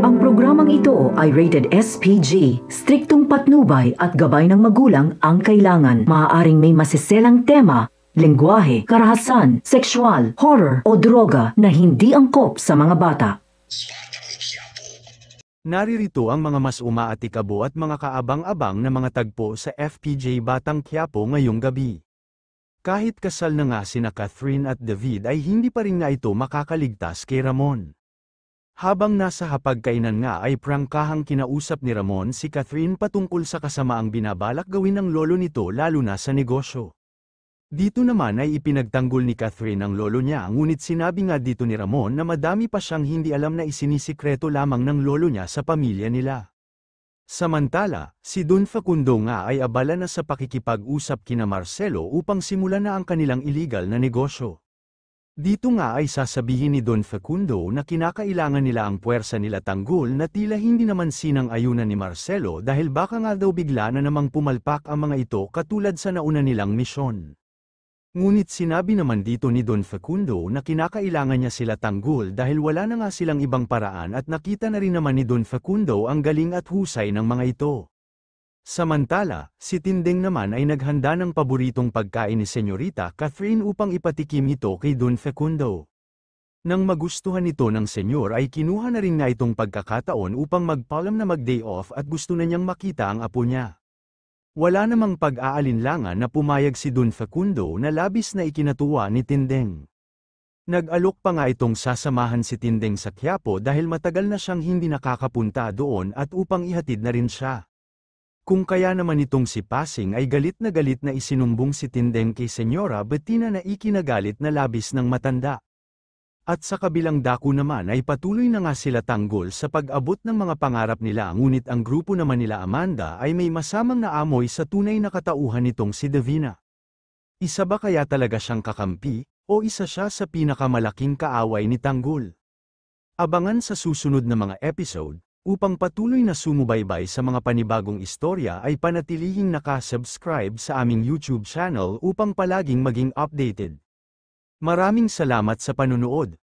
Ang programang ito ay rated SPG. Striktong patnubay at gabay ng magulang ang kailangan. Maaaring may masiselang tema, lengguwahe, karahasan, sexual, horror o droga na hindi angkop sa mga bata. Naririto ang mga mas umaatikabo at mga kaabang-abang na mga tagpo sa FPJ Batang Quiapo ngayong gabi. Kahit kasal na nga sina Catherine at David ay hindi pa rin nga ito makakaligtas kay Ramon. Habang nasa hapagkainan nga ay prangkahang kinausap ni Ramon si Catherine patungkol sa kasamaang binabalak gawin ng lolo nito lalo na sa negosyo. Dito naman ay ipinagtanggol ni Catherine ang lolo niya ngunit sinabi nga dito ni Ramon na madami pa siyang hindi alam na isinisikreto lamang ng lolo niya sa pamilya nila. Samantala, si Don Facundo nga ay abala na sa pakikipag-usap kina Marcelo upang simulan na ang kanilang illegal na negosyo. Dito nga ay sasabihin ni Don Facundo na kinakailangan nila ang puwersa nila tanggol na tila hindi naman sinang ayunan ni Marcelo dahil baka nga daw bigla na namang pumalpak ang mga ito katulad sa nauna nilang misyon. Ngunit sinabi naman dito ni Don Facundo na kinakailangan niya sila tanggol dahil wala na nga silang ibang paraan at nakita na rin naman ni Don Facundo ang galing at husay ng mga ito. Samantala, si Tindeng naman ay naghanda ng paboritong pagkain ni Senyorita Catherine upang ipatikim ito kay Don Fecundo. Nang magustuhan ito ng senyor ay kinuha na rin na itong pagkakataon upang magpalam na mag-day off at gusto na niyang makita ang apo niya. Wala namang pag-aalinlangan na pumayag si Don Fecundo na labis na ikinatuwa ni Tindeng. Nag-alok pa nga itong sasamahan si Tindeng sa Quiapo dahil matagal na siyang hindi nakakapunta doon at upang ihatid na rin siya. Kung kaya naman itong si Pasing ay galit na galit na isinumbong si Tindeng kay Senyora Bettina na ikinagalit na labis ng matanda. At sa kabilang dako naman ay patuloy na nga sila tanggol sa pag-abot ng mga pangarap nila ngunit ang grupo naman nila Amanda ay may masamang naamoy sa tunay na katauhan nitong si Davina. Isa ba kaya talaga siyang kakampi, o isa siya sa pinakamalaking kaaway ni Tanggol? Abangan sa susunod na mga episode, Upang patuloy na sumubaybay sa mga panibagong istorya ay panatilihing nakasubscribe sa aming YouTube channel upang palaging maging updated. Maraming salamat sa panunood.